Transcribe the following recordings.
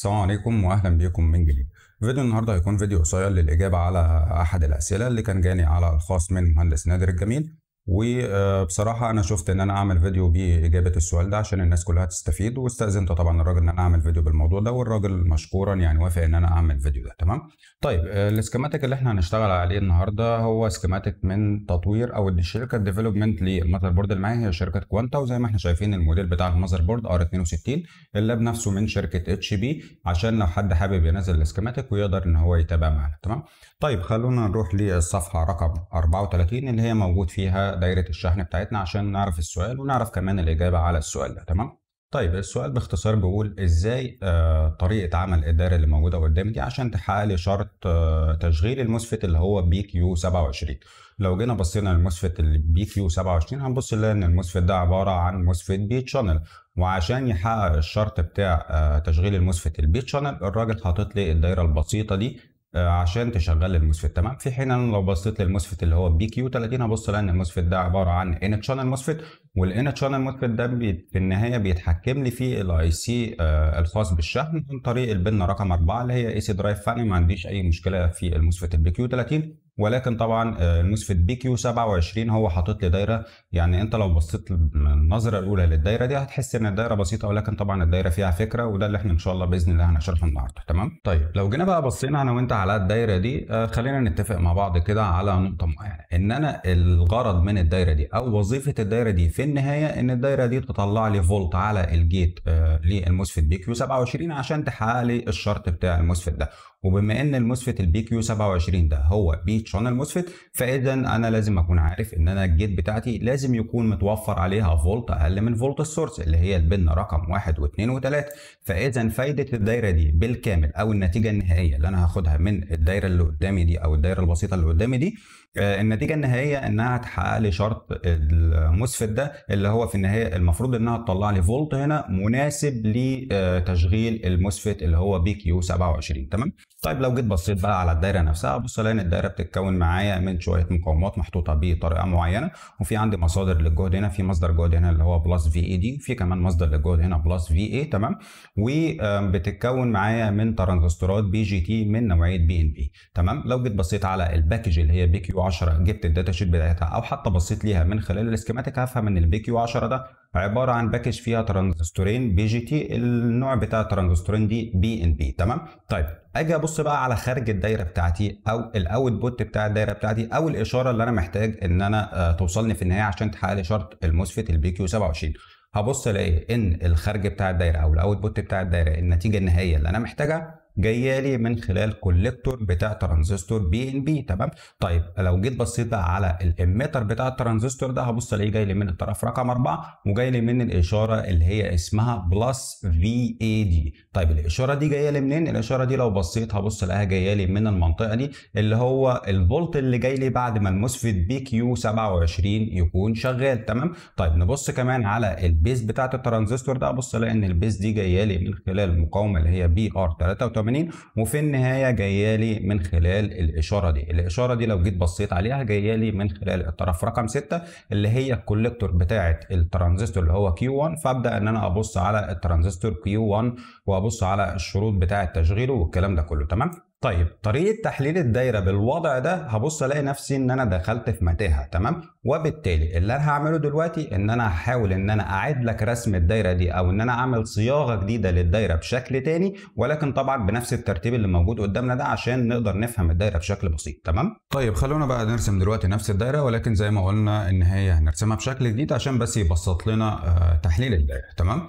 السلام عليكم واهلا بيكم من جديد فيديو النهارده هيكون فيديو قصير للاجابه على احد الاسئله اللي كان جاني على الخاص من مهندس نادر الجميل وبصراحه انا شفت ان انا اعمل فيديو باجابه السؤال ده عشان الناس كلها تستفيد واستاذنت طبعا الراجل ان انا اعمل فيديو بالموضوع ده والراجل مشكورا يعني وافق ان انا اعمل فيديو ده تمام طيب آه، السكيماتيك اللي احنا هنشتغل عليه النهارده هو سكيماتيك من تطوير او الشركه ديفلوبمنت للمذر بورد اللي معايا هي شركه كوانتا وزي ما احنا شايفين الموديل بتاع المذر بورد ار 62 اللاب نفسه من شركه اتش بي عشان لو حد حابب ينزل السكيماتيك ويقدر ان هو يتابع معانا تمام طيب خلونا نروح للصفحه رقم 34 اللي هي موجود فيها دايره الشحن بتاعتنا عشان نعرف السؤال ونعرف كمان الاجابه على السؤال ده تمام طيب السؤال باختصار بيقول ازاي آه، طريقه عمل الدايره اللي موجوده قدامي دي عشان تحقق لي شرط آه، تشغيل المسفت اللي هو بي كيو 27 لو جينا بصينا للمسفت البي كيو 27 هنبص نلاقي ان المسفت ده عباره عن مسفت بي تشانل وعشان يحقق الشرط بتاع آه، تشغيل المسفت البي تشانل الراجل حاطط لي الدايره البسيطه دي آه، عشان تشغل الموسفيت تمام في حين انا لو بصيت للموسفيت اللي هو بي كيو 30 هبص لان الموسفيت ده عباره عن ان شانل موسفيت والان شانل موسفيت ده في النهايه بيتحكم لي في الاي آه، سي الخاص بالشحن عن طريق البن رقم 4 اللي هي اي سي درايف فانا ما عنديش اي مشكله في الموسفيت البي كيو 30 ولكن طبعا المسفت بي كيو 27 هو حاطط لي دايره يعني انت لو بصيت النظره الاولى للدايره دي هتحس ان الدايره بسيطه ولكن طبعا الدايره فيها فكره وده اللي احنا ان شاء الله باذن الله هنشرحه النهارده تمام طيب لو جينا بقى بصينا انا وانت على الدايره دي آه، خلينا نتفق مع بعض كده على نقطه معينه ان انا الغرض من الدايره دي او وظيفه الدايره دي في النهايه ان الدايره دي تطلع لي فولت على الجيت للمسفت بي كيو 27 عشان تحقق لي الشرط بتاع المسفت ده وبما ان المسفت البي كيو 27 ده هو بي شانل مسفت فاذا انا لازم اكون عارف ان انا الجيت بتاعتي لازم يكون متوفر عليها فولت اقل من فولت السورس اللي هي البن رقم 1 و2 و3 فاذا فايده الدايره دي بالكامل او النتيجه النهائيه اللي انا هاخدها من الدايره اللي قدامي دي او الدايره البسيطه اللي قدامي دي آه، النتيجه النهائيه انها هتحقق لي شرط المسفت ده اللي هو في النهايه المفروض انها تطلع لي فولت هنا مناسب لتشغيل المسفت اللي هو بي كيو 27 تمام طيب لو جيت بصيت بقى على الدايره نفسها بص الاقي ان الدايره بتتكون معايا من شويه مقاومات محطوطه بطريقه معينه وفي عندي مصادر للجهد هنا في مصدر جهد هنا اللي هو بلس في اي دي في كمان مصدر للجهد هنا بلس في اي تمام وبتتكون معايا من ترانزستورات بي جي تي من نوعيه بي ان بي تمام لو جيت بصيت على الباكج اللي هي بي كيو 10 جبت الداتا شيت بتاعتها او حتى بصيت ليها من خلال الاسكيماتيك هفهم ان البي كيو 10 ده عباره عن باكج فيها ترانزستورين بي جي تي النوع بتاع الترانزستورين دي بي ان بي تمام طيب اجي ابص بقى على خارج الدايره بتاعتي او الاوت بوت بتاع الدايره بتاعتي او الاشاره اللي انا محتاج ان انا آه، توصلني في النهايه عشان تحقق لي شرط المسفت البي كيو 27 هبص الاقي ان الخارج بتاع الدايره او الاوت بوت بتاع الدايره النتيجه النهائيه اللي انا محتاجها جايه لي من خلال كوليكتور بتاع ترانزستور بي ان بي تمام طيب لو جيت بصيت بقى على الاميتر بتاع الترانزستور ده هبص الاقيه جاي لي من الطرف رقم 4 وجاي لي من الاشاره اللي هي اسمها بلس في اي دي طيب الاشاره دي جايه لي منين الاشاره دي لو بصيت هبص الاقيها جايه لي من المنطقه دي اللي هو الفولت اللي جاي لي بعد ما المسفت بي كيو 27 يكون شغال تمام طيب نبص كمان على البيز بتاعه الترانزستور ده هبص الاقي ان البيز دي جايه لي من خلال المقاومه اللي هي بي ار 83 80 وفي النهايه جايه لي من خلال الاشاره دي الاشاره دي لو جيت بصيت عليها جايه لي من خلال الطرف رقم 6 اللي هي الكولكتور بتاعه الترانزستور اللي هو كيو 1 فابدا ان انا ابص على الترانزستور كيو 1 وابص على الشروط بتاعه تشغيله والكلام ده كله تمام طيب طريقة تحليل الدايرة بالوضع ده هبص الاقي نفسي ان انا دخلت في متاهة تمام وبالتالي اللي انا هعمله دلوقتي ان انا هحاول ان انا اعيد لك رسم الدايرة دي او ان انا اعمل صياغة جديدة للدايرة بشكل تاني ولكن طبعا بنفس الترتيب اللي موجود قدامنا ده عشان نقدر نفهم الدايرة بشكل بسيط تمام طيب خلونا بقى نرسم دلوقتي نفس الدايرة ولكن زي ما قلنا ان هي هنرسمها بشكل جديد عشان بس يبسط لنا آه، تحليل الدايرة تمام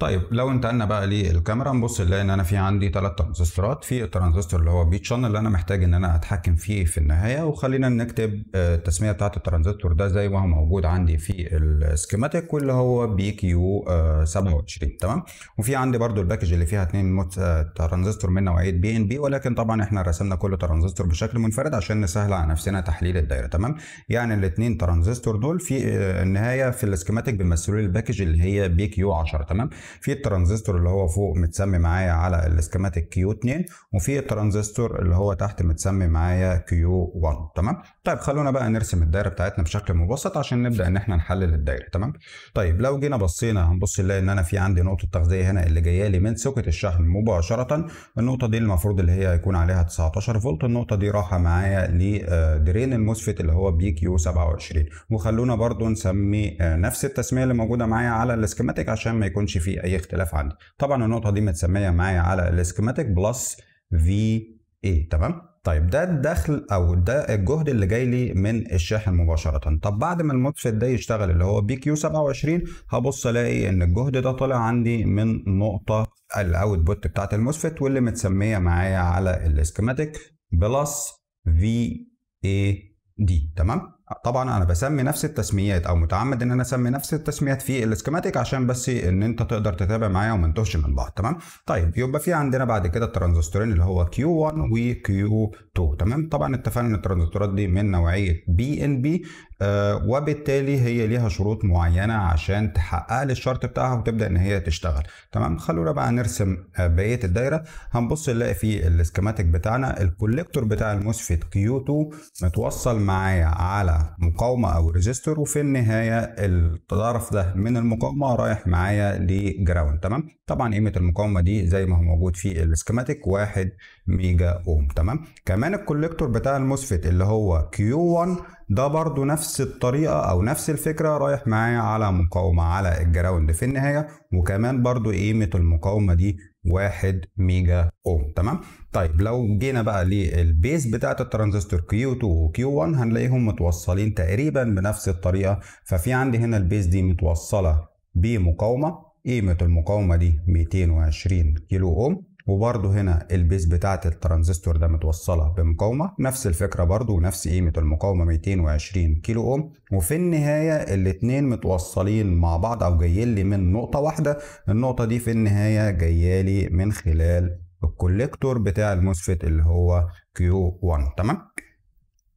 طيب لو انتقلنا بقى للكاميرا نبص نلاقي ان انا في عندي ثلاث ترانزستورات في الترانزستور اللي هو بي شانل اللي انا محتاج ان انا اتحكم فيه في النهايه وخلينا نكتب آه، التسميه بتاعت الترانزستور ده زي ما هو موجود عندي في السكيماتيك واللي هو بي كيو 27 آه، تمام وفي عندي برده الباكج اللي فيها اثنين آه، ترانزستور من نوعيه بي ان بي ولكن طبعا احنا رسمنا كل ترانزستور بشكل منفرد عشان نسهل على نفسنا تحليل الدايره تمام يعني الاثنين ترانزستور دول في النهايه في السكيماتيك بيمثلوا لي الباكج اللي هي بي كيو 10 تمام في الترانزستور اللي هو فوق متسمي معايا على الاسكيماتيك كيو 2 وفي الترانزستور اللي هو تحت متسمي معايا كيو 1 تمام طيب خلونا بقى نرسم الدايره بتاعتنا بشكل مبسط عشان نبدا ان احنا نحلل الدايره تمام طيب لو جينا بصينا هنبص نلاقي ان انا في عندي نقطه تغذيه هنا اللي جايه لي من سوكت الشحن مباشره النقطه دي المفروض اللي هي هيكون عليها 19 فولت النقطه دي راحه معايا لدرين آه، الموسفيت اللي هو بي كيو 27 وخلونا برضو نسمي آه، نفس التسميه اللي موجوده معايا على الاسكيماتيك عشان ما يكونش فيه اي اختلاف عندي طبعا النقطه دي متسميه معايا على الاسكيماتيك بلس في اي تمام طيب ده الدخل او ده الجهد اللي جاي لي من الشاحن مباشره طب بعد ما الموسفيت ده يشتغل اللي هو بي كيو 27 هبص الاقي ان الجهد ده طالع عندي من نقطه الاوتبوت بتاعت الموسفيت واللي متسميه معايا على الاسكيماتيك بلس في اي دي تمام طبعا انا بسمي نفس التسميات او متعمد ان انا اسمي نفس التسميات في السكيماتيك عشان بس ان انت تقدر تتابع معايا وما نتوهش من بعض تمام طيب يبقى في عندنا بعد كده الترانزستورين اللي هو Q1 و Q2 تمام طبعا اتفقنا ان الترانزستورات دي من نوعيه بي ان بي آه، وبالتالي هي ليها شروط معينه عشان تحقق لي الشرط بتاعها وتبدا ان هي تشتغل تمام خلونا بقى نرسم آه، بقيه الدايره هنبص نلاقي في السكيماتيك بتاعنا الكوليكتور بتاع الموسفيت كيو 2 متوصل معايا على مقاومه او ريزيستور وفي النهايه الطرف ده من المقاومه رايح معايا لجراوند تمام طبعا قيمه المقاومه دي زي ما هو موجود في السكيماتيك 1 ميجا اوم تمام كمان الكوليكتور بتاع الموسفيت اللي هو كيو 1 ده برضو نفس الطريقة أو نفس الفكرة رايح معايا على مقاومة على الجراوند في النهاية وكمان برضو قيمة المقاومة دي واحد ميجا اوم تمام طيب لو جينا بقى للبيز بتاعت الترانزستور كيو 2 وكيو 1 هنلاقيهم متوصلين تقريبا بنفس الطريقة ففي عندي هنا البيز دي متوصلة بمقاومة قيمة المقاومة دي 220 كيلو اوم وبرده هنا البيز بتاعه الترانزستور ده متوصله بمقاومه نفس الفكره برده ونفس قيمه المقاومه 220 كيلو اوم وفي النهايه الاثنين متوصلين مع بعض او جايين لي من نقطه واحده النقطه دي في النهايه جايه لي من خلال الكوليكتور بتاع الموسفيت اللي هو كيو 1 تمام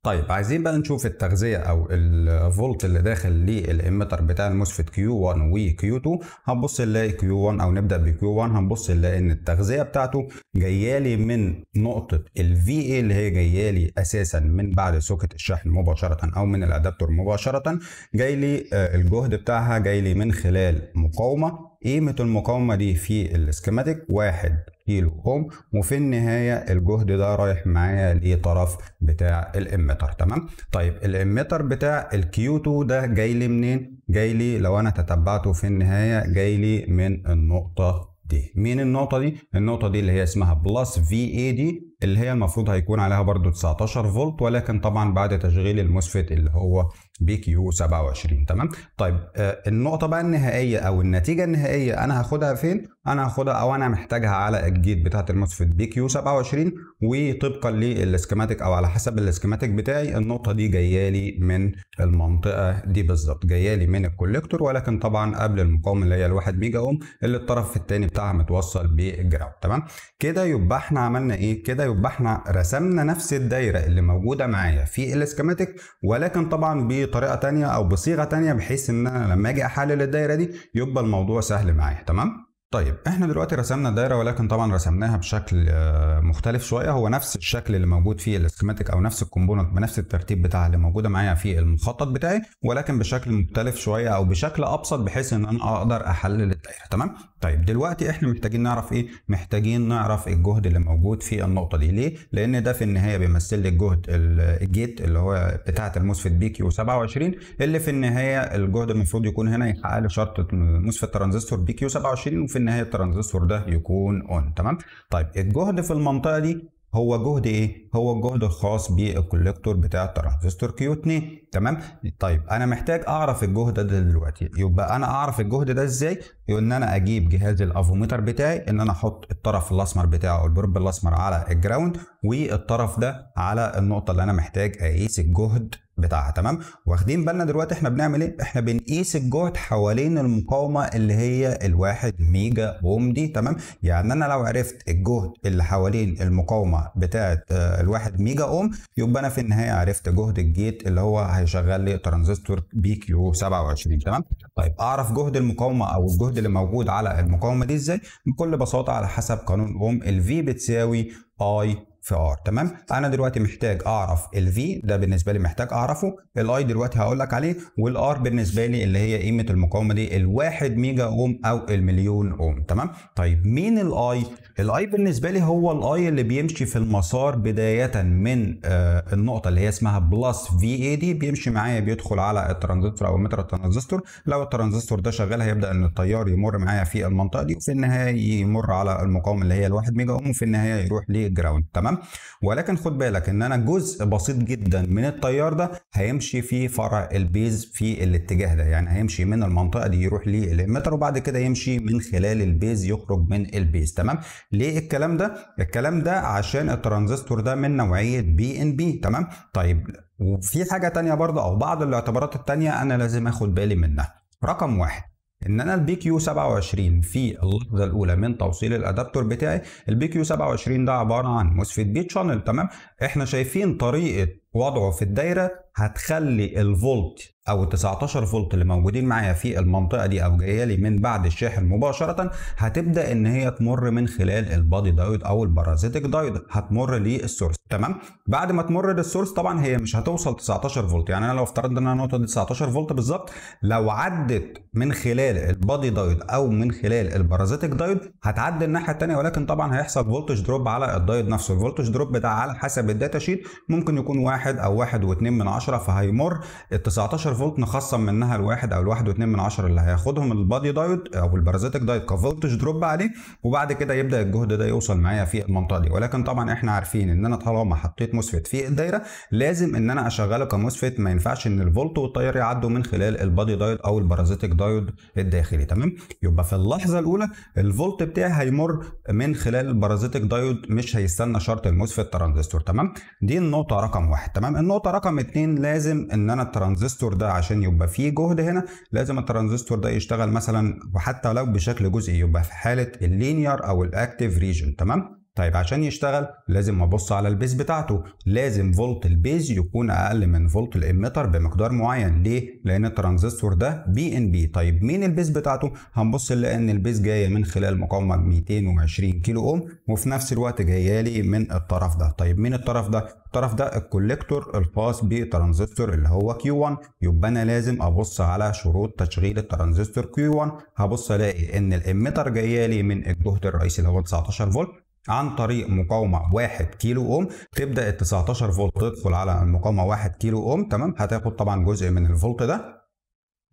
طيب عايزين بقى نشوف التغذية أو الفولت اللي داخل للإميتر بتاع الموسفيت كيو 1 و 2 هنبص نلاقي كيو 1 أو نبدأ بكيو 1 هنبص نلاقي إن التغذية بتاعته جايالي من نقطة ال VA اللي هي جايالي أساسا من بعد سوكت الشحن مباشرة أو من الأدابتور مباشرة جايلي آه، الجهد بتاعها جايلي من خلال مقاومة قيمة المقاومة دي في الاسكيماتيك واحد كيلو اوم وفي النهاية الجهد ده رايح معايا لطرف بتاع الاميتر تمام طيب الاميتر بتاع الكيو 2 ده جاي لي منين جاي لي لو انا تتبعته في النهاية جاي لي من النقطة دي مين النقطة دي النقطة دي اللي هي اسمها بلس في اي دي اللي هي المفروض هيكون عليها برضو 19 فولت ولكن طبعا بعد تشغيل المسفت اللي هو بي كيو 27 تمام طيب آه، النقطه بقى النهائيه او النتيجه النهائيه انا هاخدها فين انا هاخدها او انا محتاجها على الجيت بتاعه الموسفيت بي كيو 27 وطبقا للسكيماتيك او على حسب السكيماتيك بتاعي النقطه دي جايه لي من المنطقه دي بالظبط جايه لي من الكوليكتور ولكن طبعا قبل المقاومه اللي هي الواحد ميجا اوم اللي الطرف الثاني بتاعها متوصل بالجراوند تمام كده يبقى احنا عملنا ايه كده يبقى احنا رسمنا نفس الدايره اللي موجوده معايا في السكيماتيك ولكن طبعا ب بطريقه تانية او بصيغه تانية بحيث ان انا لما اجي احلل الدايره دي يبقى الموضوع سهل معايا تمام طيب احنا دلوقتي رسمنا الدايره ولكن طبعا رسمناها بشكل آه، مختلف شويه هو نفس الشكل اللي موجود فيه الاسكيماتيك او نفس الكومبوننت بنفس الترتيب بتاعها اللي موجوده معايا في المخطط بتاعي ولكن بشكل مختلف شويه او بشكل ابسط بحيث ان انا اقدر احلل الدايره تمام طيب دلوقتي احنا محتاجين نعرف ايه محتاجين نعرف الجهد اللي موجود في النقطه دي ليه لان ده في النهايه بيمثل لي الجهد الجيت اللي هو بتاعه الموسفيت بي كيو 27 اللي في النهايه الجهد المفروض يكون هنا يحقق لي شرط موسفيت ترانزستور بي كيو 27 وفي ان النهايه الترانزستور ده يكون اون تمام طيب الجهد في المنطقه دي هو جهد ايه هو الجهد الخاص بالكوليكتور بتاع الترانزستور كيو 2 تمام طيب انا محتاج اعرف الجهد ده دلوقتي يبقى انا اعرف الجهد ده ازاي ان انا اجيب جهاز الافوميتر بتاعي ان انا احط الطرف الاسمر بتاعه او البروب الاسمر على الجراوند والطرف ده على النقطه اللي انا محتاج اقيس الجهد بتاعها تمام واخدين بالنا دلوقتي احنا بنعمل ايه احنا بنقيس الجهد حوالين المقاومه اللي هي الواحد ميجا اوم دي تمام يعني انا لو عرفت الجهد اللي حوالين المقاومه بتاعه آه، الواحد ميجا اوم يبقى انا في النهايه عرفت جهد الجيت اللي هو هيشغل لي ترانزستور بي كيو 27 تمام طيب اعرف جهد المقاومه او الجهد اللي موجود على المقاومه دي ازاي بكل بساطه على حسب قانون اوم الفي بتساوي اي في ار تمام انا دلوقتي محتاج اعرف الفي ده بالنسبه لي محتاج اعرفه الاي دلوقتي هقول لك عليه والار بالنسبه لي اللي هي قيمه المقاومه دي الواحد ميجا اوم او المليون اوم تمام طيب مين الاي الاي بالنسبه لي هو الاي اللي بيمشي في المسار بدايه من آه، النقطه اللي هي اسمها بلس في اي دي بيمشي معايا بيدخل على الترانزستور او متر الترانزستور لو الترانزستور ده شغال هيبدا ان التيار يمر معايا في المنطقه دي وفي النهايه يمر على المقاومه اللي هي الواحد ميجا اوم وفي النهايه يروح للجراوند تمام ولكن خد بالك ان انا جزء بسيط جدا من التيار ده هيمشي في فرع البيز في الاتجاه ده يعني هيمشي من المنطقه دي يروح للمتر وبعد كده يمشي من خلال البيز يخرج من البيز تمام ليه الكلام ده الكلام ده عشان الترانزستور ده من نوعيه بي ان بي تمام طيب وفي حاجه تانية برضه او بعض الاعتبارات التانية انا لازم اخد بالي منها رقم واحد ان انا البي كيو 27 في اللحظه الاولى من توصيل الادابتور بتاعي البي كيو 27 ده عباره عن موسفيت بي شانل تمام احنا شايفين طريقه وضعه في الدايره هتخلي الفولت او ال 19 فولت اللي موجودين معايا في المنطقه دي او جايه لي من بعد الشاحن مباشره هتبدا ان هي تمر من خلال البادي دايود او البارازيتك دايود هتمر للسورس تمام بعد ما تمر للسورس طبعا هي مش هتوصل 19 فولت يعني انا لو افترضنا ان انا نقطه 19 فولت بالظبط لو عدت من خلال البادي دايود او من خلال البارازيتك دايود هتعدي الناحيه التانية ولكن طبعا هيحصل فولتج دروب على الدايود نفسه الفولتج دروب ده على حسب بالداتا شيت ممكن يكون واحد او واحد واتنين من عشرة فهيمر ال 19 فولت نخصم منها الواحد او الواحد واتنين من عشرة اللي هياخدهم البادي دايت او البارازيتك دايت كفولتج دروب عليه وبعد كده يبدا الجهد ده يوصل معايا في المنطقه دي ولكن طبعا احنا عارفين ان انا طالما حطيت مسفت في الدايره لازم ان انا اشغله كمسفت ما ينفعش ان الفولت والتيار يعدوا من خلال البادي دايت او البارازيتك دايود الداخلي تمام يبقى في اللحظه الاولى الفولت بتاعي هيمر من خلال البارازيتك دايود مش هيستنى شرط المسفت ترانزستور تمام تمام دي النقطه رقم واحد تمام النقطه رقم اتنين لازم ان انا الترانزستور ده عشان يبقى فيه جهد هنا لازم الترانزستور ده يشتغل مثلا وحتى لو بشكل جزئي يبقى في حاله اللينير او الاكتيف ريجن تمام طيب عشان يشتغل لازم ابص على البيز بتاعته لازم فولت البيز يكون اقل من فولت الاميتر بمقدار معين ليه لان الترانزستور ده بي ان بي طيب مين البيز بتاعته هنبص لان البيز جايه من خلال مقاومه 220 كيلو اوم وفي نفس الوقت جايه لي من الطرف ده طيب مين الطرف ده الطرف ده الكوليكتور الخاص بترانزستور اللي هو كيو 1 يبقى انا لازم ابص على شروط تشغيل الترانزستور كيو 1 هبص الاقي ان الاميتر جايه لي من الجهد الرئيسي اللي هو 19 فولت عن طريق مقاومة 1 كيلو اوم تبدأ ال 19 فولت تدخل على المقاومة 1 كيلو اوم تمام هتاخد طبعا جزء من الفولت ده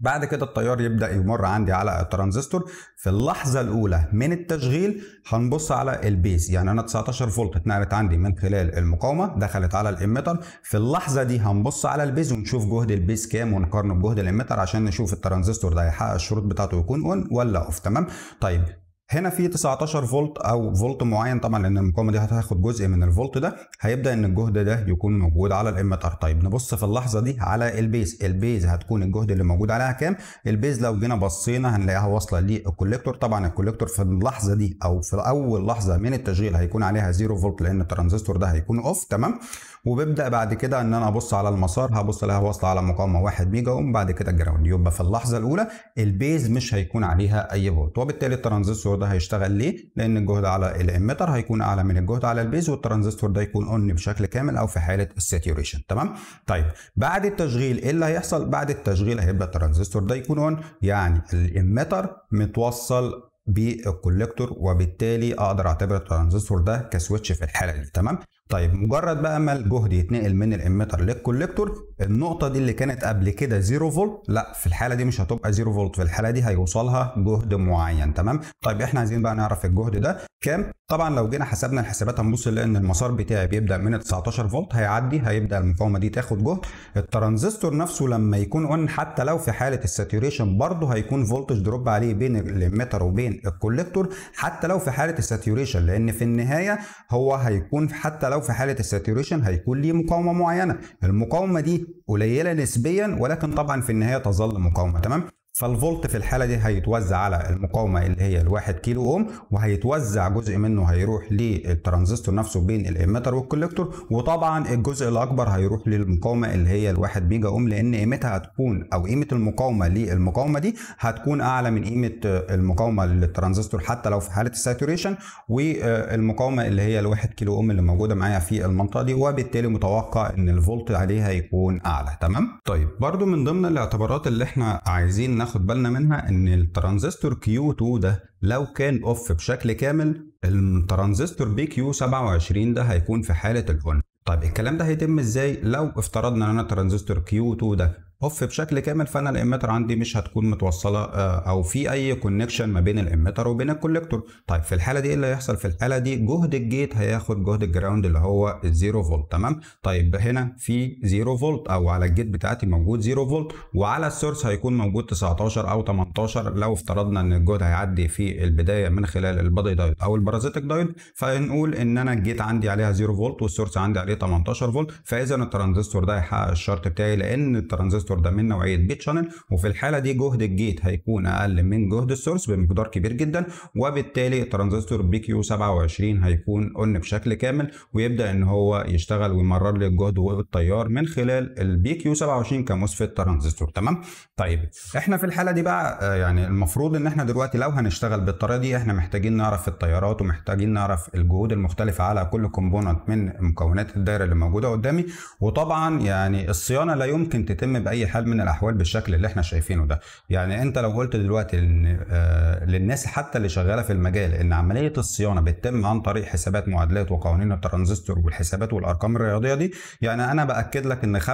بعد كده التيار يبدأ يمر عندي على الترانزستور في اللحظة الأولى من التشغيل هنبص على البيس يعني أنا 19 فولت اتنقلت عندي من خلال المقاومة دخلت على الإميتر في اللحظة دي هنبص على البيس ونشوف جهد البيس كام ونقارنه بجهد الإميتر عشان نشوف الترانزستور ده هيحقق الشروط بتاعته يكون أون ولا أوف تمام طيب هنا في 19 فولت او فولت معين طبعا لان المقاومه دي هتاخد جزء من الفولت ده هيبدا ان الجهد ده يكون موجود على الامتر طيب نبص في اللحظه دي على البيز البيز هتكون الجهد اللي موجود عليها كام البيز لو جينا بصينا هنلاقيها واصله للكوليكتور طبعا الكوليكتور في اللحظه دي او في اول لحظه من التشغيل هيكون عليها 0 فولت لان الترانزستور ده هيكون اوف تمام وببدا بعد كده ان انا ابص على المسار هبص الاقيها واصله على مقاومه 1 ميجا اوم بعد كده الجراوند يبقى في اللحظه الاولى البيز مش هيكون عليها اي فولت وبالتالي الترانزستور ده هيشتغل ليه لان الجهد على الاميتر هيكون اعلى من الجهد على البيز والترانزستور ده يكون اون بشكل كامل او في حاله الساتيوريشن تمام طيب بعد التشغيل ايه اللي هيحصل بعد التشغيل هيبدا الترانزستور ده يكون اون يعني الاميتر متوصل بالكوليكتور وبالتالي اقدر اعتبر الترانزستور ده كسويتش في الحاله دي تمام طيب مجرد بقى ما الجهد يتنقل من الاميتر للكوليكتور النقطه دي اللي كانت قبل كده 0 فولت لا في الحاله دي مش هتبقى 0 فولت في الحاله دي هيوصلها جهد معين تمام طيب احنا عايزين بقى نعرف الجهد ده كام طبعا لو جينا حسبنا الحسابات هنبص لان المسار بتاعي بيبدا من 19 فولت هيعدي هيبدا المقاومه دي تاخد جهد الترانزستور نفسه لما يكون اون حتى لو في حاله الساتوريشن برضه هيكون فولتج دروب عليه بين الاميتر وبين الكوليكتور حتى لو في حاله الساتوريشن لان في النهايه هو هيكون حتى لو في حاله الساتوريشن هيكون ليه مقاومه معينه المقاومه دي قليله نسبيا ولكن طبعا في النهايه تظل مقاومه تمام فالفولت في الحالة دي هيتوزع على المقاومة اللي هي الواحد كيلو اوم وهيتوزع جزء منه هيروح للترانزستور نفسه بين الاميتر والكوليكتور وطبعا الجزء الاكبر هيروح للمقاومة اللي هي الواحد ميجا اوم لان قيمتها هتكون او قيمة المقاومة للمقاومة دي هتكون اعلى من قيمة المقاومة للترانزستور حتى لو في حالة الساتوريشن والمقاومة اللي هي الواحد كيلو اوم اللي موجودة معايا في المنطقة دي وبالتالي متوقع ان الفولت عليها يكون اعلى تمام؟ طيب برضو من ضمن الاعتبارات اللي احنا عايزين ناخد بالنا منها ان الترانزستور كيو 2 ده لو كان اوف بشكل كامل الترانزستور بي كيو 27 ده هيكون في حاله الاون طيب الكلام ده هيتم ازاي لو افترضنا ان انا ترانزستور كيو 2 ده اوف بشكل كامل فانا الاميتر عندي مش هتكون متوصله آه، او في اي كونكشن ما بين الاميتر وبين الكوليكتور طيب في الحاله دي ايه اللي هيحصل في الحاله دي جهد الجيت هياخد جهد الجراوند اللي هو الزيرو فولت تمام طيب هنا في زيرو فولت او على الجيت بتاعتي موجود زيرو فولت وعلى السورس هيكون موجود 19 او 18 لو افترضنا ان الجهد هيعدي في البدايه من خلال البادي دايود او البارازيتك دايود فنقول ان انا الجيت عندي عليها زيرو فولت والسورس عندي عليه 18 فولت فاذا الترانزستور ده هيحقق الشرط بتاعي لان الترانزستور الريزيستور ده من نوعيه بيت شانل وفي الحاله دي جهد الجيت هيكون اقل من جهد السورس بمقدار كبير جدا وبالتالي ترانزستور بي كيو 27 هيكون اون بشكل كامل ويبدا ان هو يشتغل ويمرر لي الجهد والتيار من خلال البي كيو 27 كموسفيت ترانزستور تمام طيب احنا في الحاله دي بقى آه، يعني المفروض ان احنا دلوقتي لو هنشتغل بالطريقه دي احنا محتاجين نعرف التيارات ومحتاجين نعرف الجهود المختلفه على كل كومبوننت من مكونات الدايره اللي موجوده قدامي وطبعا يعني الصيانه لا يمكن تتم باي اي حال من الاحوال بالشكل اللي احنا شايفينه ده يعني انت لو قلت دلوقتي ان آه، للناس حتى اللي شغاله في المجال ان عمليه الصيانه بتتم عن طريق حسابات معادلات وقوانين الترانزستور والحسابات والارقام الرياضيه دي يعني انا باكد لك ان 95%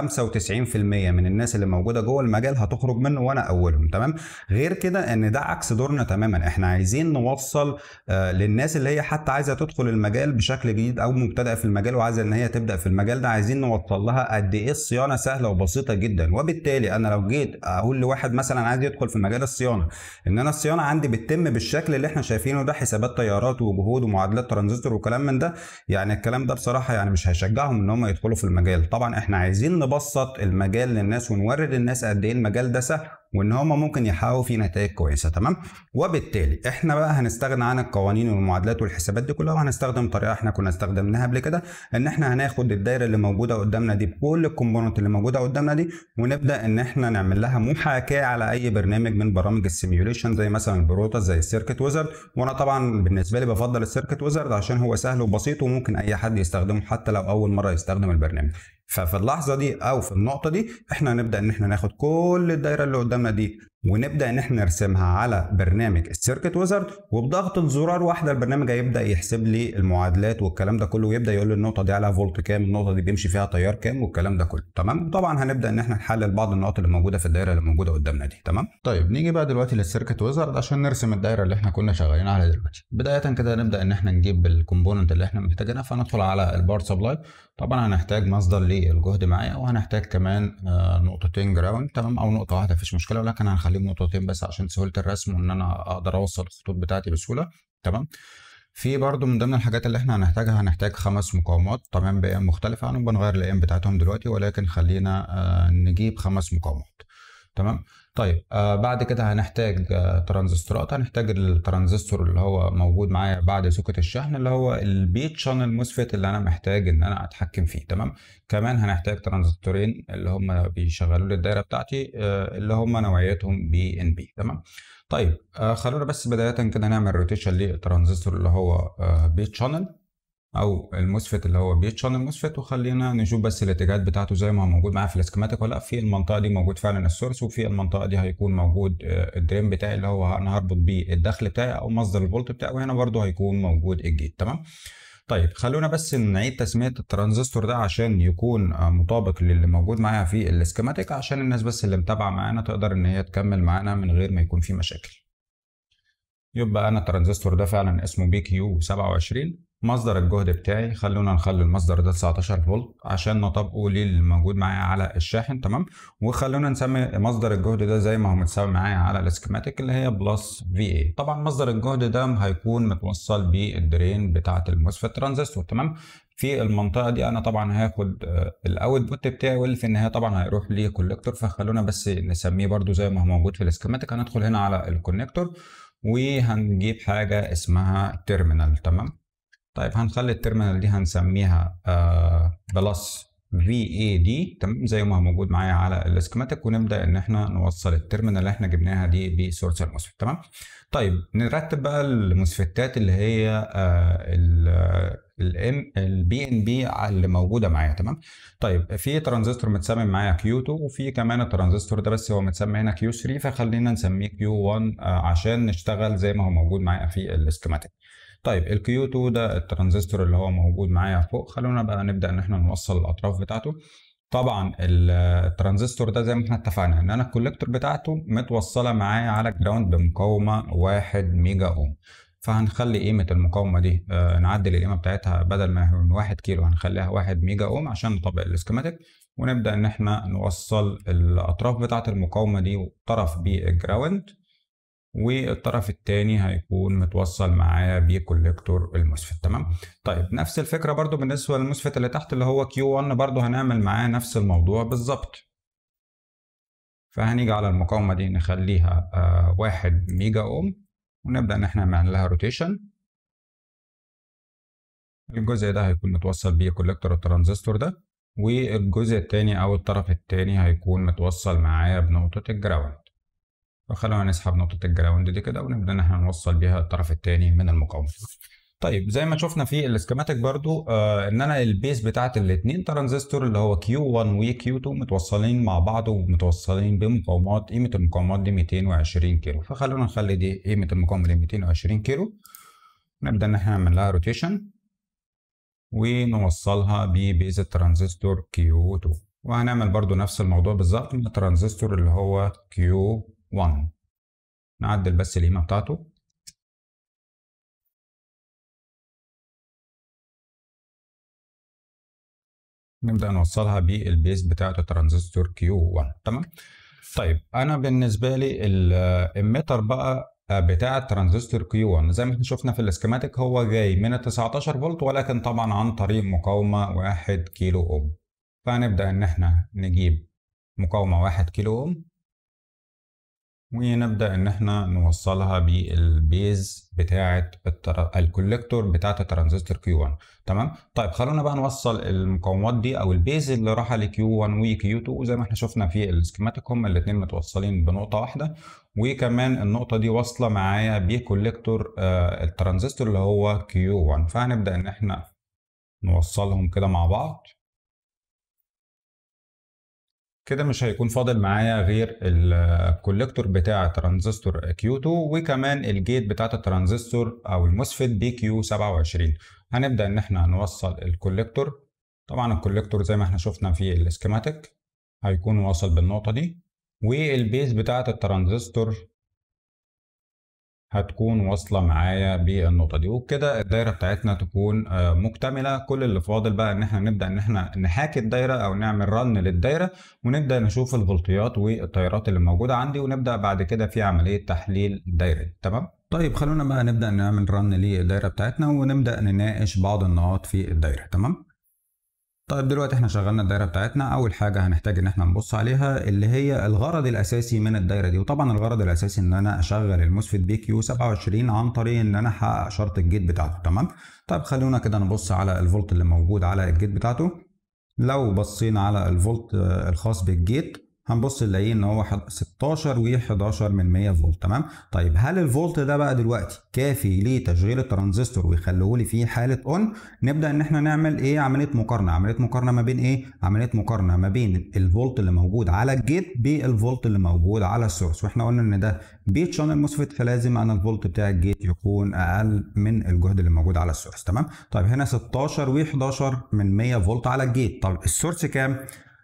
من الناس اللي موجوده جوه المجال هتخرج منه وانا اولهم تمام غير كده ان ده عكس دورنا تماما احنا عايزين نوصل آه، للناس اللي هي حتى عايزه تدخل المجال بشكل جديد او مبتدئه في المجال وعايزه ان هي تبدا في المجال ده عايزين نوصل لها قد ايه الصيانه سهله وبسيطه جدا وب وبالتالي انا لو جيت اقول لواحد مثلا عايز يدخل في مجال الصيانه ان انا الصيانه عندي بتتم بالشكل اللي احنا شايفينه ده حسابات تيارات وجهود ومعادلات ترانزستور وكلام من ده يعني الكلام ده بصراحه يعني مش هيشجعهم ان هم يدخلوا في المجال طبعا احنا عايزين نبسط المجال للناس ونورد الناس قد ايه المجال ده سهل وان هم ممكن يحققوا فيه نتائج كويسه تمام وبالتالي احنا بقى هنستغنى عن القوانين والمعادلات والحسابات دي كلها وهنستخدم طريقه احنا كنا استخدمناها قبل كده ان احنا هناخد الدايره اللي موجوده قدامنا دي بكل الكومبوننت اللي موجوده قدامنا دي ونبدا ان احنا نعمل لها محاكاه على اي برنامج من برامج السيميوليشن زي مثلا البروتا زي السيركت ويزرد وانا طبعا بالنسبه لي بفضل السيركت ويزرد عشان هو سهل وبسيط وممكن اي حد يستخدمه حتى لو اول مره يستخدم البرنامج ففي اللحظه دي او في النقطه دي احنا هنبدا ان احنا ناخد كل الدايره اللي قدامنا دي ونبدا ان احنا نرسمها على برنامج السيركت ويزرد وبضغطه زرار واحده البرنامج هيبدا يحسب لي المعادلات والكلام ده كله ويبدا يقول لي النقطه دي على فولت كام النقطه دي بيمشي فيها تيار كام والكلام ده كله تمام طبعا هنبدا ان احنا نحلل بعض النقط اللي موجوده في الدايره اللي موجوده قدامنا دي تمام طيب نيجي بقى دلوقتي للسيركت ويزرد عشان نرسم الدايره اللي احنا كنا شغالين عليها دلوقتي بدايه كده نبدا ان احنا نجيب الكومبوننت اللي احنا محتاجينها فندخل على البار سبلاي طبعا هنحتاج مصدر للجهد معايا وهنحتاج كمان آه، نقطتين جراوند تمام او نقطه واحده مفيش مشكله ولكن هنخلي عليهم نقطتين بس عشان سهوله الرسم وان انا اقدر اوصل الخطوط بتاعتي بسهوله تمام في برضو من ضمن الحاجات اللي احنا هنحتاجها هنحتاج خمس مقاومات تمام بأيام مختلفة انا بنغير الأيام بتاعتهم دلوقتي ولكن خلينا آه، نجيب خمس مقاومات تمام طيب آه بعد كده هنحتاج آه ترانزستورات هنحتاج الترانزستور اللي هو موجود معايا بعد سكه الشحن اللي هو البيت شانل موسفيت اللي انا محتاج ان انا اتحكم فيه تمام كمان هنحتاج ترانزستورين اللي هم بيشغلوا لي الدايره بتاعتي آه اللي هم نوعيتهم بي ان بي تمام طيب آه خلونا بس بدايه كده نعمل روتيشن للترانزستور اللي هو آه بيت شانل او الموسفيت اللي هو بيتشن الموسفيت وخلينا نشوف بس الاتجاهات بتاعته زي ما هو موجود معايا في الاسكيماتيك ولا في المنطقه دي موجود فعلا السورس وفي المنطقه دي هيكون موجود آه، الدرين بتاعي اللي هو انا هربط بيه الدخل بتاعي او مصدر الفولت بتاعي وهنا برده هيكون موجود الجيت تمام طيب خلونا بس نعيد تسميه الترانزستور ده عشان يكون آه، مطابق للي موجود معايا في الاسكيماتيك عشان الناس بس اللي متابعه معانا تقدر ان هي تكمل معانا من غير ما يكون في مشاكل يبقى انا الترانزستور ده فعلا اسمه بي كيو 27 مصدر الجهد بتاعي خلونا نخلي المصدر ده 19 فولت عشان نطبقه للموجود معايا على الشاحن تمام وخلونا نسمي مصدر الجهد ده زي ما هو متساوي معايا على الاسكيماتيك اللي هي بلس في اي طبعا مصدر الجهد ده هيكون متوصل بالدرين بتاعه الموسفيت ترانزستور تمام في المنطقه دي انا طبعا هاخد آه، الاوتبوت بتاعي واللي في النهايه طبعا هيروح لكوليكتور فخلونا بس نسميه برده زي ما هو موجود في الاسكيماتيك هندخل هنا على الكونكتور وهنجيب حاجه اسمها تيرمينال تمام طيب هنخلي الترمينال دي هنسميها آه، بلس في اي دي تمام زي ما موجود معايا على الاسكيماتيك ونبدا ان احنا نوصل الترمينال اللي احنا جبناها دي بسورس الموسفيت تمام طيب نرتب بقى الموسفيتات اللي هي الام البي ان بي اللي موجوده معايا تمام طيب في ترانزستور متسمي معايا كيو 2 وفي كمان الترانزستور ده بس هو متسمي هنا كيو 3 فخلينا نسميه كيو 1 آه، عشان نشتغل زي ما هو موجود معايا في الاسكيماتيك طيب الكيو 2 ده الترانزستور اللي هو موجود معايا فوق خلونا بقى نبدا ان احنا نوصل الاطراف بتاعته طبعا الترانزستور ده زي ما احنا اتفقنا ان انا الكوليكتور بتاعته متوصله معايا على الجراوند بمقاومه 1 ميجا اوم فهنخلي قيمة المقاومة دي آه نعدل القيمة بتاعتها بدل ما هي من 1 كيلو هنخليها 1 ميجا اوم عشان نطبق الاسكيماتيك ونبدأ إن احنا نوصل الأطراف بتاعة المقاومة دي طرف بالجراوند والطرف الثاني هيكون متوصل معاه بكوليكتور المسفت تمام طيب نفس الفكره برضو بالنسبه للمسفت اللي تحت اللي هو كيو 1 برضو هنعمل معاه نفس الموضوع بالظبط فهنيجي على المقاومه دي نخليها آه واحد ميجا اوم ونبدا ان احنا نعمل لها روتيشن الجزء ده هيكون متوصل بيه كوليكتور الترانزستور ده والجزء الثاني او الطرف الثاني هيكون متوصل معايا بنقطه الجراوند فخلونا نسحب نقطة الجراوند دي كده ونبدأ إن إحنا نوصل بيها الطرف الثاني من المقاومة. طيب زي ما شفنا في الاسكيماتيك برضو آه ان انا البيس بتاعت الاثنين ترانزستور اللي هو كيو 1 وكيو 2 متوصلين مع بعض ومتوصلين بمقاومات قيمه المقاومات دي 220 كيلو فخلونا نخلي دي قيمه المقاومه دي 220 كيلو نبدا ان احنا نعمل لها روتيشن ونوصلها ببيز الترانزستور كيو 2 وهنعمل برضو نفس الموضوع بالظبط من الترانزستور اللي هو كيو 1 نعدل بس القيمة بتاعته نبدأ نوصلها بالبيس بتاعته ترانزستور كيو 1 تمام طيب انا بالنسبه لي الاميتر بقى بتاع الترانزستور كيو 1 زي ما احنا شفنا في الاسكيماتيك هو جاي من ال 19 فولت ولكن طبعا عن طريق مقاومه 1 كيلو اوم فهنبدا ان احنا نجيب مقاومه 1 كيلو اوم ونبدأ إن إحنا نوصلها بالبيز بتاعة التر... الكوليكتور بتاعة الترانزستور Q1 تمام؟ طيب خلونا بقى نوصل المقاومات دي أو البيز اللي راحه q لQ1 وQ2 وزي ما إحنا شفنا في السكيماتيك هما الاتنين متوصلين بنقطة واحدة وكمان النقطة دي واصلة معايا بكوليكتور آه الترانزستور اللي هو Q1 فهنبدأ إن إحنا نوصلهم كده مع بعض كده مش هيكون فاضل معايا غير الكوليكتور بتاع ترانزستور كيو 2 وكمان الجيت بتاعة الترانزستور او المسفت بي كيو 27 هنبدأ ان احنا نوصل الكوليكتور طبعا الكوليكتور زي ما احنا شفنا في الاسكيماتيك هيكون واصل بالنقطة دي والبيز بتاعة الترانزستور هتكون واصله معايا بالنقطه دي وبكده الدايره بتاعتنا تكون آه، مكتمله كل اللي فاضل بقى ان احنا نبدا ان احنا نحاكي الدايره او نعمل رن للدايره ونبدا نشوف الفولتيات والتيارات اللي موجوده عندي ونبدا بعد كده في عمليه تحليل دايره تمام طيب خلونا بقى نبدا نعمل رن للدايره بتاعتنا ونبدا نناقش بعض النقاط في الدايره تمام طيب دلوقتي احنا شغلنا الدايره بتاعتنا اول حاجه هنحتاج ان احنا نبص عليها اللي هي الغرض الاساسي من الدايره دي وطبعا الغرض الاساسي ان انا اشغل الموسفيت بي كيو 27 عن طريق ان انا احقق شرط الجيت بتاعته تمام طيب خلونا كده نبص على الفولت اللي موجود على الجيت بتاعته لو بصينا على الفولت الخاص بالجيت هنبص نلاقيه ان هو 16 و11 من 100 فولت تمام طيب هل الفولت ده بقى دلوقتي كافي لتشغيل الترانزستور ويخليه لي في حاله اون نبدا ان احنا نعمل ايه عمليه مقارنه عمليه مقارنه ما بين ايه عمليه مقارنه ما بين الفولت اللي موجود على الجيت بالفولت اللي موجود على السورس واحنا قلنا ان ده بيت شانل موسفيت فلازم انا الفولت بتاع الجيت يكون اقل من الجهد اللي موجود على السورس تمام طيب هنا 16 و11 من 100 فولت على الجيت طب السورس كام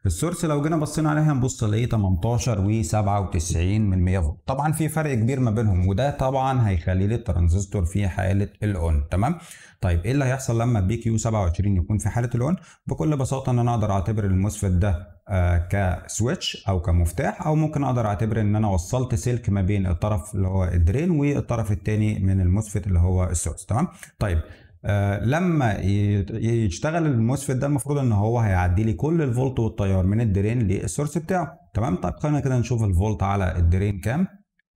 السورس لو جينا بصينا عليها هنبص نلاقيه 18 و97 من 100 فولت طبعا في فرق كبير ما بينهم وده طبعا هيخلي لي الترانزستور في حاله الاون تمام طيب ايه اللي هيحصل لما بي كيو 27 يكون في حاله الاون بكل بساطه ان انا اقدر اعتبر الموسفيت ده آه، كسويتش او كمفتاح او ممكن اقدر اعتبر ان انا وصلت سلك ما بين الطرف اللي هو الدرين والطرف الثاني من المسفت اللي هو السورس تمام طيب آه، لما يشتغل الموسفيت ده المفروض ان هو هيعدي لي كل الفولت والتيار من الدرين للسورس بتاعه تمام طيب خلينا كده نشوف الفولت على الدرين كام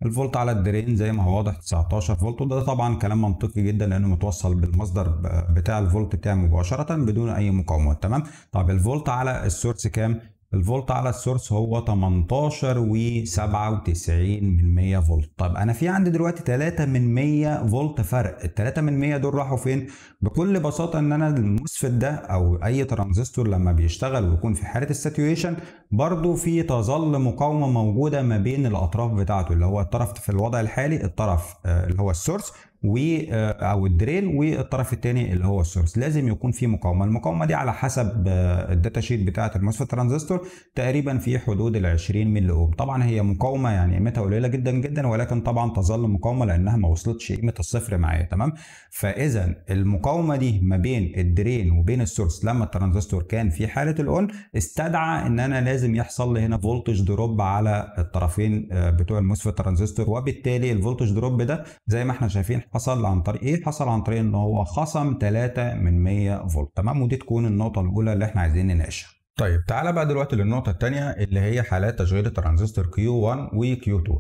الفولت على الدرين زي ما هو واضح 19 فولت وده طبعا كلام منطقي جدا لانه متوصل بالمصدر بتاع الفولت بتاعي مباشره بدون اي مقاومات تمام طب الفولت على السورس كام الفولت على السورس هو 18 و 97 من 100 فولت طب انا في عندي دلوقتي 3 من 100 فولت فرق ال 3 من 100 دول راحوا فين بكل بساطه ان انا المسفت ده او اي ترانزستور لما بيشتغل ويكون في حاله الساتيوريشن برضو في تظل مقاومه موجوده ما بين الاطراف بتاعته اللي هو الطرف في الوضع الحالي الطرف آه، اللي هو السورس و آه، او الدريل والطرف الثاني اللي هو السورس لازم يكون في مقاومه المقاومه دي على حسب آه، الداتا شيت بتاعه الموسفيت ترانزستور تقريبا في حدود ال 20 ملي اوم طبعا هي مقاومه يعني قيمتها قليله جدا جدا ولكن طبعا تظل مقاومه لانها ما وصلتش قيمه الصفر معايا تمام فاذا المقاومه دي ما بين الدرين وبين السورس لما الترانزستور كان في حاله الاون استدعى ان انا لازم يحصل لي هنا فولتج دروب على الطرفين آه، بتوع الموسفيت ترانزستور وبالتالي الفولتج دروب ده زي ما احنا شايفين حصل عن طريق ايه حصل عن طريق ان هو خصم 3 من 100 فولت تمام ودي تكون النقطه الاولى اللي احنا عايزين نناقشها طيب تعالى بقى دلوقتي للنقطه الثانيه اللي هي حالات تشغيل الترانزستور Q1 وQ2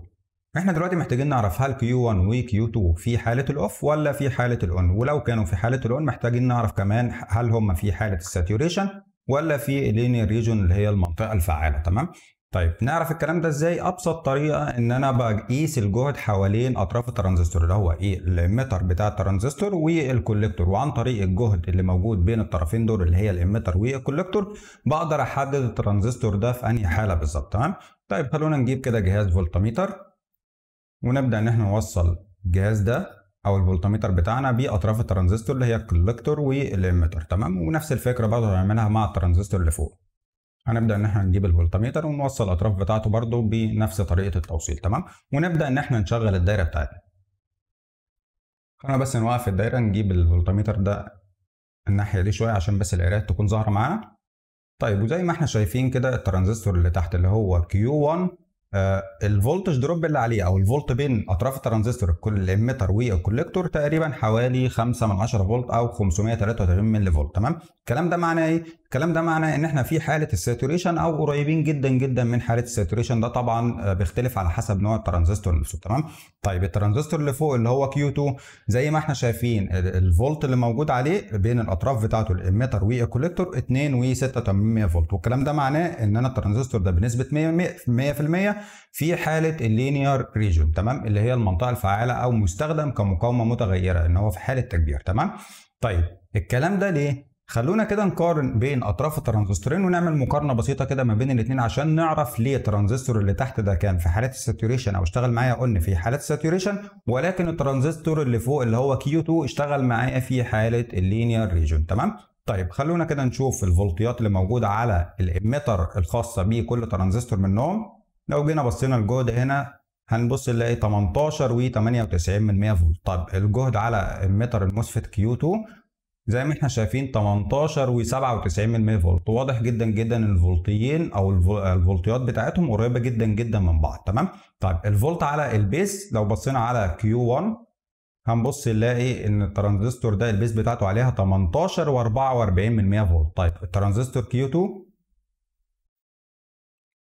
احنا دلوقتي محتاجين نعرف هل Q1 وQ2 في حالة الأوف ولا في حالة الأون ولو كانوا في حالة الأون محتاجين نعرف كمان هل هم في حالة الساتوريشن ولا في اللينير ريجون اللي هي المنطقة الفعالة تمام طيب نعرف الكلام ده ازاي ابسط طريقه ان انا بقيس الجهد حوالين اطراف الترانزستور اللي هو ايه الاميتر بتاع الترانزستور والكوليكتور وعن طريق الجهد اللي موجود بين الطرفين دول اللي هي الاميتر والكوليكتور بقدر احدد الترانزستور ده في انهي حاله بالظبط تمام طيب خلونا نجيب كده جهاز فولتميتر ونبدا ان احنا نوصل الجهاز ده او الفولتميتر بتاعنا باطراف الترانزستور اللي هي الكوليكتور والاميتر تمام ونفس الفكره برضه هنعملها مع الترانزستور اللي فوق هنبدا ان احنا نجيب الفولتميتر ونوصل الاطراف بتاعته برضو بنفس طريقه التوصيل تمام ونبدا ان احنا نشغل الدايره بتاعتنا خلينا بس نوقف الدايره نجيب الفولتميتر ده الناحيه دي شويه عشان بس العرايات تكون ظاهره معانا طيب وزي ما احنا شايفين كده الترانزستور اللي تحت اللي هو كيو 1 آه، الفولتج دروب اللي عليه او الفولت بين اطراف الترانزستور كل الاميتر والكوليكتور تقريبا حوالي 5 من 10 فولت او 533 ملي فولت تمام الكلام ده معناه ايه الكلام ده معناه ان احنا في حاله الساتوريشن او قريبين جدا جدا من حاله الساتوريشن ده طبعا بيختلف على حسب نوع الترانزستور نفسه تمام طيب الترانزستور اللي فوق اللي هو كيو 2 زي ما احنا شايفين الفولت اللي موجود عليه بين الاطراف بتاعته الاميتر والكوليكتور 2 و6 فولت والكلام ده معناه ان انا الترانزستور ده بنسبه 100% 100% في حاله اللينير ريجون تمام اللي هي المنطقه الفعاله او مستخدم كمقاومه متغيره ان هو في حاله تكبير تمام طيب الكلام ده ليه خلونا كده نقارن بين اطراف الترانزستورين ونعمل مقارنه بسيطه كده ما بين الاثنين عشان نعرف ليه الترانزستور اللي تحت ده كان في حالات الساتوريشن او اشتغل معايا قلنا في حالات الساتوريشن ولكن الترانزستور اللي فوق اللي هو كيو 2 اشتغل معايا في حاله اللينير ريجون تمام طيب خلونا كده نشوف الفولتيات اللي موجوده على الاميتر الخاصه بكل ترانزستور منهم لو جينا بصينا الجهد هنا هنبص نلاقي 18 و 98 فولت طب الجهد على اميتر الموسفيت كيو 2 زي ما احنا شايفين 18 و97 فولت واضح جدا جدا ان او الفولتيات بتاعتهم قريبه جدا جدا من بعض تمام طيب الفولت على البيس لو بصينا علي كيو Q1 هنبص نلاقي ان الترانزستور ده البيس بتاعته عليها 18 و44 فولت طيب الترانزستور كيو 2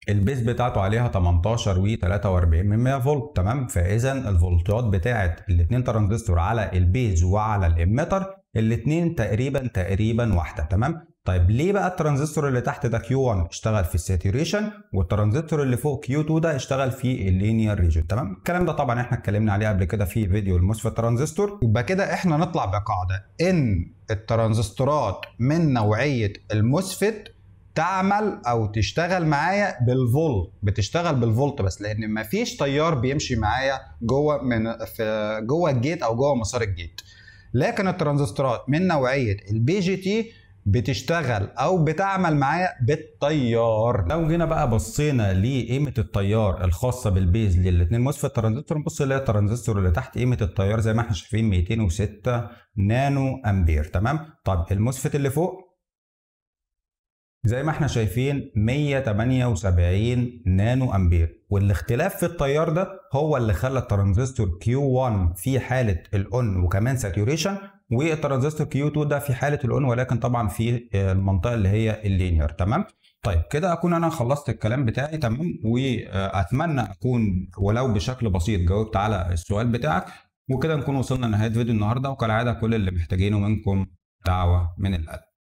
البيس بتاعته عليها 18 و 43 فولت تمام فاذا الفولتيات بتاعت الاثنين ترانزستور على البيز وعلى الاميتر الاثنين تقريبا تقريبا واحده تمام طيب ليه بقى الترانزستور اللي تحت ده كيو 1 اشتغل في الساتوريشن والترانزستور اللي فوق كيو 2 ده اشتغل في اللينير ريجن تمام الكلام ده طبعا احنا اتكلمنا عليه قبل كده في فيديو الموسفت ترانزستور يبقى كده احنا نطلع بقاعده ان الترانزستورات من نوعيه الموسفت تعمل او تشتغل معايا بالفولت بتشتغل بالفولت بس لان مفيش تيار بيمشي معايا جوه من في جوه الجيت او جوه مسار الجيت لكن الترانزستورات من نوعيه البي جي تي بتشتغل او بتعمل معايا بالتيار لو جينا بقى بصينا لقيمه التيار الخاصه بالبيز للاثنين موسفة ترانزستور نبص نلاقي الترانزستور اللي تحت قيمه التيار زي ما احنا شايفين 206 نانو امبير تمام طب الموسفة اللي فوق زي ما احنا شايفين 178 نانو امبير والاختلاف في التيار ده هو اللي خلى الترانزستور Q1 في حالة الأون وكمان ساتوريشن والترانزستور Q2 ده في حالة الأون ولكن طبعا في آه، المنطقة اللي هي اللينير تمام طيب كده اكون انا خلصت الكلام بتاعي تمام واتمنى اكون ولو بشكل بسيط جاوبت على السؤال بتاعك وكده نكون وصلنا لنهايه فيديو النهارده وكالعاده كل اللي محتاجينه منكم دعوه من القلب